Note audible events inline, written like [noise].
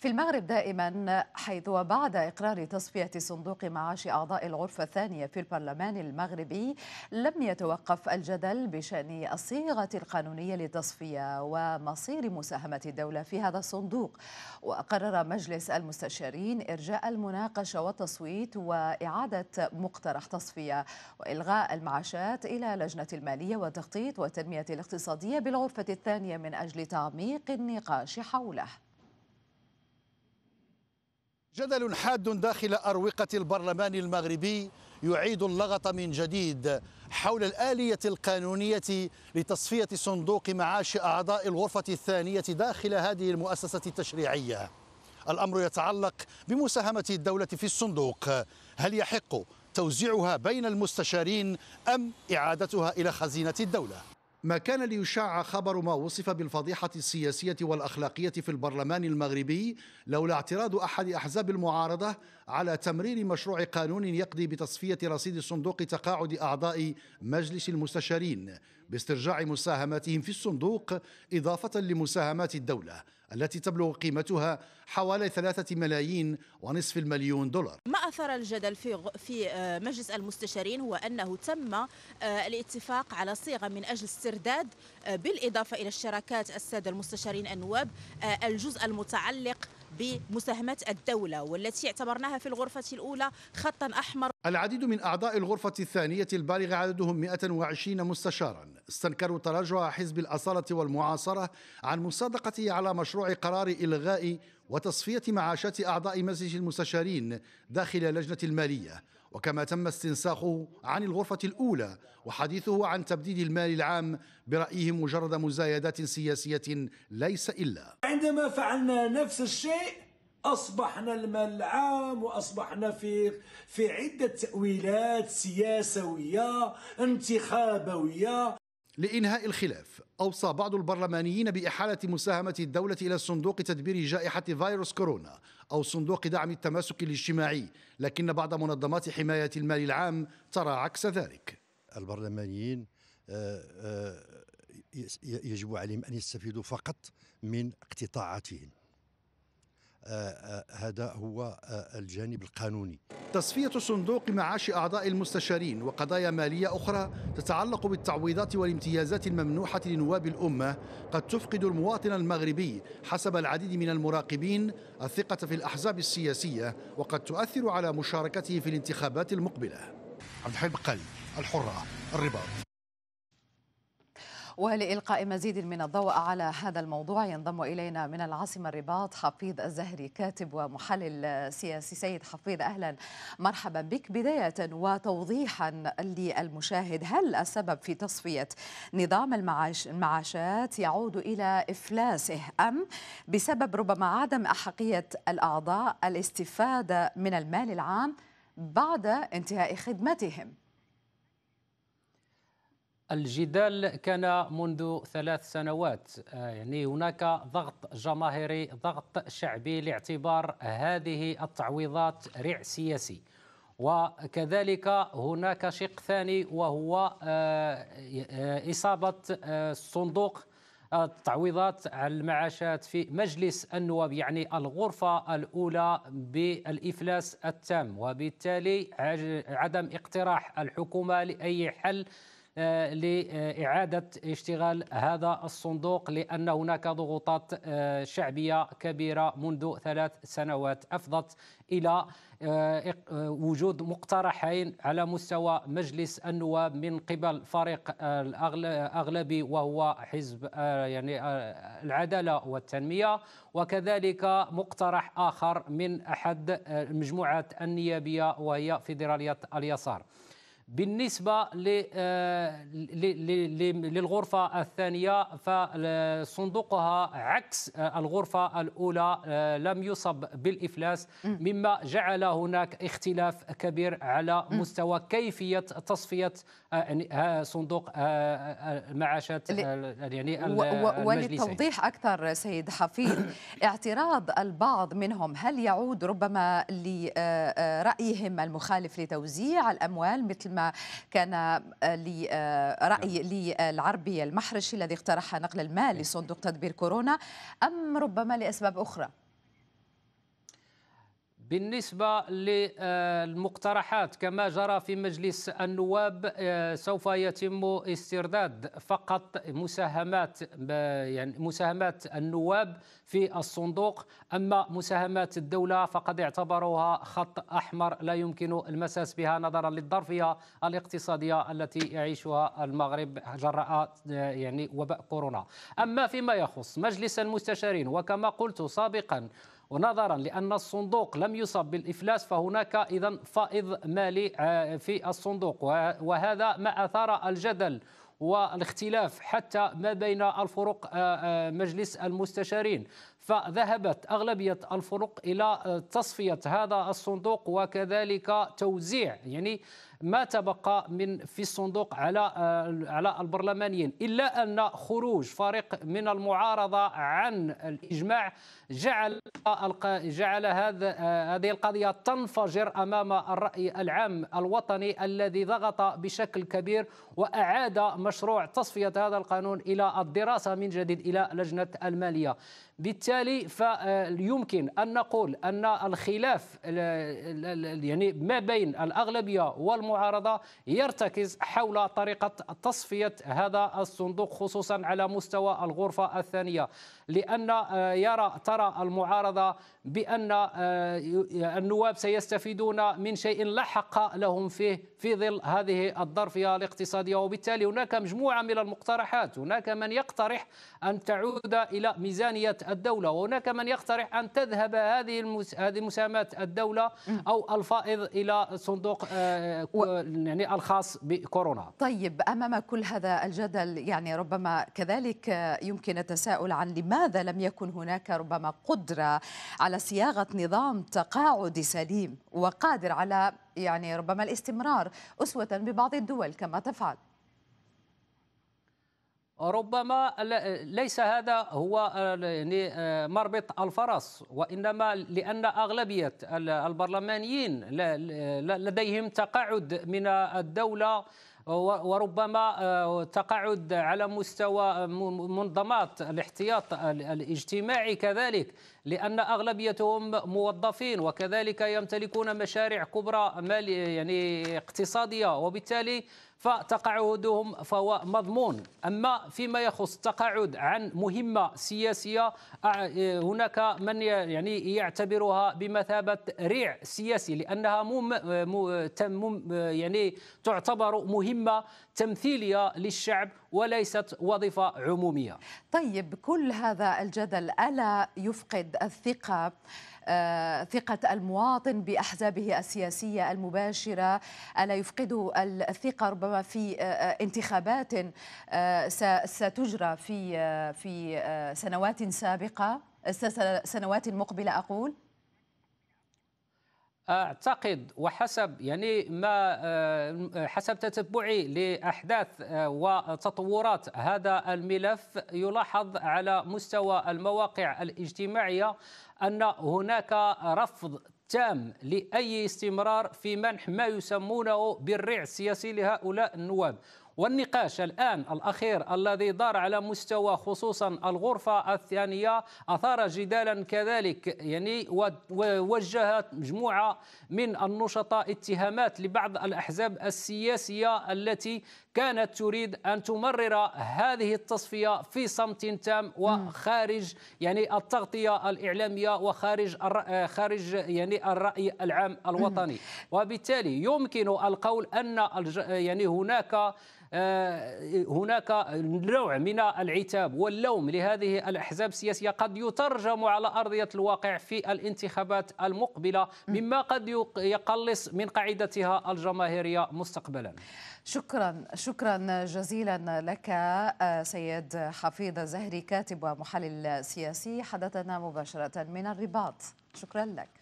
في المغرب دائما حيث وبعد إقرار تصفية صندوق معاش أعضاء الغرفة الثانية في البرلمان المغربي لم يتوقف الجدل بشأن الصيغة القانونية للتصفية ومصير مساهمة الدولة في هذا الصندوق وقرر مجلس المستشارين إرجاء المناقشة والتصويت وإعادة مقترح تصفية وإلغاء المعاشات إلى لجنة المالية والتخطيط والتنمية الاقتصادية بالغرفة الثانية من أجل تعميق النقاش حوله جدل حاد داخل أروقة البرلمان المغربي يعيد اللغط من جديد حول الآلية القانونية لتصفية صندوق معاش أعضاء الغرفة الثانية داخل هذه المؤسسة التشريعية الأمر يتعلق بمساهمة الدولة في الصندوق هل يحق توزيعها بين المستشارين أم إعادتها إلى خزينة الدولة؟ ما كان ليشاع خبر ما وصف بالفضيحة السياسية والأخلاقية في البرلمان المغربي لولا اعتراض أحد أحزاب المعارضة على تمرير مشروع قانون يقضي بتصفية رصيد صندوق تقاعد أعضاء مجلس المستشارين باسترجاع مساهماتهم في الصندوق إضافة لمساهمات الدولة التي تبلغ قيمتها حوالي ثلاثة ملايين ونصف المليون دولار ما أثار الجدل في في آه، مجلس المستشارين هو أنه تم آه، الاتفاق على صيغة من أجل استرداد آه، بالإضافة إلى الشراكات السادة المستشارين النواب الجزء المتعلق بمساهمات الدولة والتي اعتبرناها في الغرفة الأولى خطا أحمر العديد من أعضاء الغرفة الثانية البالغ عددهم 120 مستشارا استنكروا تراجع حزب الأصالة والمعاصرة عن مصادقته على مشروع قرار إلغاء وتصفية معاشات أعضاء مجلس المستشارين داخل لجنة المالية وكما تم استنساخه عن الغرفة الأولى وحديثه عن تبديد المال العام برأيه مجرد مزايدات سياسية ليس إلا عندما فعلنا نفس الشيء اصبحنا المال العام واصبحنا في في عده تاويلات سياسويه انتخابويه لانهاء الخلاف أوصى بعض البرلمانيين بإحالة مساهمة الدولة إلى صندوق تدبير جائحة فيروس كورونا أو صندوق دعم التماسك الاجتماعي لكن بعض منظمات حماية المال العام ترى عكس ذلك البرلمانيين آه، آه، يجب عليهم أن يستفيدوا فقط من اقتطاعاتهم هذا هو آه، الجانب القانوني تصفية صندوق معاش أعضاء المستشارين وقضايا مالية أخرى تتعلق بالتعويضات والامتيازات الممنوحة لنواب الأمة قد تفقد المواطن المغربي حسب العديد من المراقبين الثقة في الأحزاب السياسية وقد تؤثر على مشاركته في الانتخابات المقبلة عبد الحليم بقل الحرة الرباط ولإلقاء مزيد من الضوء على هذا الموضوع ينضم إلينا من العاصمة الرباط حفيظ الزهري كاتب ومحلل سياسي سيد حفيظ أهلا مرحبا بك بداية وتوضيحا للمشاهد هل السبب في تصفية نظام المعاش المعاشات يعود إلى إفلاسه أم بسبب ربما عدم أحقية الأعضاء الاستفادة من المال العام بعد انتهاء خدمتهم الجدال كان منذ ثلاث سنوات آه، يعني هناك ضغط جماهيري ضغط شعبي لاعتبار هذه التعويضات رع سياسي وكذلك هناك شق ثاني وهو آه، آه، إصابة صندوق التعويضات على المعاشات في مجلس النواب يعني الغرفة الأولى بالإفلاس التام وبالتالي عدم اقتراح الحكومة لأي حل آه، لإعادة اشتغال هذا الصندوق لأن هناك ضغوطات آه، شعبية كبيرة منذ ثلاث سنوات أفضت إلى آه، وجود مقترحين على مستوى مجلس النواب من قبل فريق الاغلبي وهو حزب يعني العداله والتنميه وكذلك مقترح اخر من احد المجموعات النيابيه وهي فيدراليه اليسار. بالنسبة آه، للغرفة الثانية فصندوقها عكس آه، الغرفة الأولى آه، لم يصب بالإفلاس مما جعل هناك اختلاف كبير على مستوى كيفية تصفية يعني، صندوق المعاشات يعني وللتوضيح أكثر سيد حفيظ [coughs] اعتراض البعض منهم هل يعود ربما لرأيهم المخالف لتوزيع الأموال مثل ما كان آه، لرأي آه، نعم. للعربي آه، المحرشي الذي اقترح نقل المال نعم. لصندوق تدبير كورونا أم ربما لأسباب أخرى بالنسبة للمقترحات كما جرى في مجلس النواب آه، سوف يتم استرداد فقط مساهمات يعني مساهمات النواب في الصندوق أما مساهمات الدولة فقد اعتبروها خط أحمر لا يمكن المساس بها نظرا للظرفية الاقتصادية التي يعيشها المغرب جراء آه، يعني وباء كورونا أما فيما يخص مجلس المستشارين وكما قلت سابقا ونظرا لأن الصندوق لم يصب بالإفلاس فهناك إذا فائض مالي آه، في الصندوق وهذا ما أثار الجدل والاختلاف حتى ما بين الفرق آه، آه، مجلس المستشارين فذهبت أغلبية الفرق إلى آه، تصفية هذا الصندوق وكذلك توزيع يعني ما تبقى من في الصندوق على آه، على البرلمانيين الا ان خروج فريق من المعارضه عن الاجماع جعل آه، جعل هذا هذه القضيه تنفجر امام الراي العام الوطني الذي ضغط بشكل كبير واعاد مشروع تصفيه هذا القانون الى الدراسه من جديد الى لجنه الماليه بالتالي فيمكن آه، ان نقول ان الخلاف يعني ما بين الاغلبيه والمعارضه يرتكز حول طريقه تصفيه هذا الصندوق خصوصا على مستوى الغرفه الثانيه لأن آه، يرى ترى المعارضة بأن آه، النواب سيستفيدون من شيء لا حق لهم فيه في ظل هذه الظرفية الاقتصادية وبالتالي هناك مجموعة من المقترحات هناك من يقترح أن تعود إلى ميزانية الدولة وهناك من يقترح أن تذهب هذه هذه مساهمات الدولة أو الفائض إلى صندوق آه، يعني الخاص بكورونا طيب أمام كل هذا الجدل يعني ربما كذلك يمكن التساؤل عن لماذا لماذا لم يكن هناك ربما قدرة على صياغة نظام تقاعد سليم وقادر على يعني ربما الاستمرار أسوة ببعض الدول كما تفعل ربما ليس هذا هو يعني آه، مربط الفرس وانما لان اغلبيه البرلمانيين لديهم تقاعد من الدوله وربما آه، تقاعد على مستوى آه، منظمات الاحتياط الاجتماعي كذلك لان اغلبيتهم موظفين وكذلك يمتلكون مشاريع كبرى يعني اقتصاديه وبالتالي فتقاعدهم فهو مضمون أما فيما يخص التقاعد عن مهمة سياسية هناك من يعني يعتبرها بمثابة ريع سياسي لأنها مم مم يعني تعتبر مهمة تمثيلية للشعب وليست وظيفة عمومية طيب كل هذا الجدل ألا يفقد الثقة آه، ثقة المواطن بأحزابه السياسية المباشرة ألا يفقد الثقة ربما في آه، آه، انتخابات ستجرى في في سنوات سابقة سنوات مقبلة أقول؟ اعتقد وحسب يعني ما آه، حسب تتبعي لاحداث آه، وتطورات هذا الملف يلاحظ على مستوى المواقع الاجتماعيه ان هناك رفض تام لاي استمرار في منح ما يسمونه بالريع السياسي لهؤلاء النواب والنقاش الآن الأخير الذي دار على مستوى خصوصا الغرفة الثانية أثار جدالا كذلك يعني ووجهت مجموعة من النشطاء اتهامات لبعض الأحزاب السياسية التي كانت تريد أن تمرر هذه التصفية في صمت تام وخارج يعني التغطية الإعلامية وخارج خارج يعني الرأي العام الوطني وبالتالي يمكن القول أن يعني هناك آه، هناك نوع من العتاب واللوم لهذه الاحزاب السياسيه قد يترجم على ارضيه الواقع في الانتخابات المقبله مما قد يقلص من قاعدتها الجماهيريه مستقبلا شكرا شكرا جزيلا لك آه، سيد حفيظ زهري كاتب ومحلل سياسي حدثنا مباشرة من الرباط شكرا لك